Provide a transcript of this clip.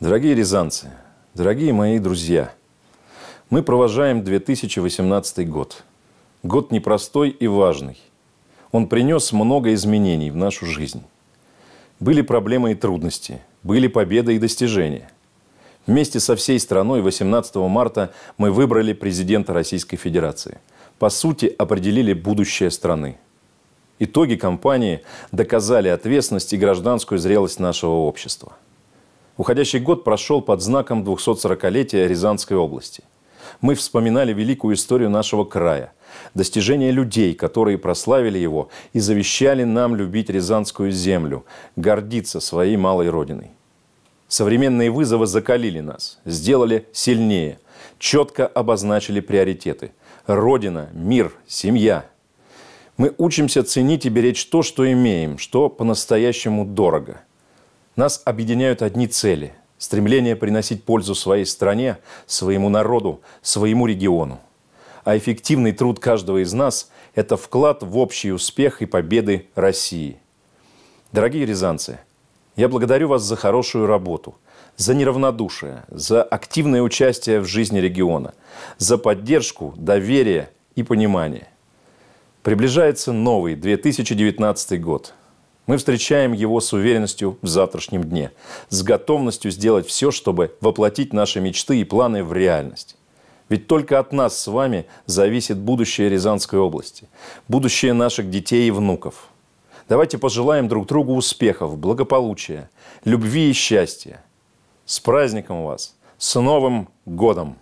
Дорогие рязанцы, дорогие мои друзья, мы провожаем 2018 год. Год непростой и важный. Он принес много изменений в нашу жизнь. Были проблемы и трудности, были победы и достижения. Вместе со всей страной 18 марта мы выбрали президента Российской Федерации. По сути, определили будущее страны. Итоги кампании доказали ответственность и гражданскую зрелость нашего общества – Уходящий год прошел под знаком 240-летия Рязанской области. Мы вспоминали великую историю нашего края, достижения людей, которые прославили его и завещали нам любить Рязанскую землю, гордиться своей малой родиной. Современные вызовы закалили нас, сделали сильнее, четко обозначили приоритеты. Родина, мир, семья. Мы учимся ценить и беречь то, что имеем, что по-настоящему дорого – нас объединяют одни цели – стремление приносить пользу своей стране, своему народу, своему региону. А эффективный труд каждого из нас – это вклад в общий успех и победы России. Дорогие рязанцы, я благодарю вас за хорошую работу – за неравнодушие, за активное участие в жизни региона, за поддержку, доверие и понимание. Приближается новый 2019 год – мы встречаем его с уверенностью в завтрашнем дне, с готовностью сделать все, чтобы воплотить наши мечты и планы в реальность. Ведь только от нас с вами зависит будущее Рязанской области, будущее наших детей и внуков. Давайте пожелаем друг другу успехов, благополучия, любви и счастья. С праздником вас! С Новым Годом!